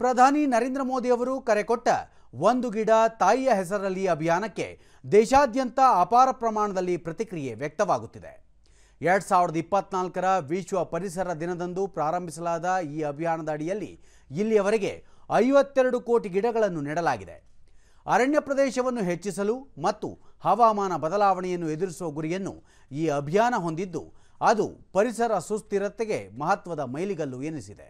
ಪ್ರಧಾನಿ ನರೇಂದ್ರ ಮೋದಿ ಅವರು ಕರೆ ಕೊಟ್ಟ ಒಂದು ಗಿಡ ತಾಯಿಯ ಹೆಸರಲ್ಲಿ ಅಭಿಯಾನಕ್ಕೆ ದೇಶಾದ್ಯಂತ ಅಪಾರ ಪ್ರಮಾಣದಲ್ಲಿ ಪ್ರತಿಕ್ರಿಯೆ ವ್ಯಕ್ತವಾಗುತ್ತಿದೆ ಎರಡ್ ಸಾವಿರದ ಇಪ್ಪತ್ನಾಲ್ಕರ ವಿಶ್ವ ಪರಿಸರ ದಿನದಂದು ಪ್ರಾರಂಭಿಸಲಾದ ಈ ಅಭಿಯಾನದ ಅಡಿಯಲ್ಲಿ ಇಲ್ಲಿಯವರೆಗೆ ಐವತ್ತೆರಡು ಕೋಟಿ ಗಿಡಗಳನ್ನು ನೆಡಲಾಗಿದೆ ಅರಣ್ಯ ಪ್ರದೇಶವನ್ನು ಹೆಚ್ಚಿಸಲು ಮತ್ತು ಹವಾಮಾನ ಬದಲಾವಣೆಯನ್ನು ಎದುರಿಸುವ ಗುರಿಯನ್ನು ಈ ಅಭಿಯಾನ ಹೊಂದಿದ್ದು ಅದು ಪರಿಸರ ಸುಸ್ಥಿರತೆಗೆ ಮಹತ್ವದ ಮೈಲಿಗಲ್ಲು ಎನಿಸಿದೆ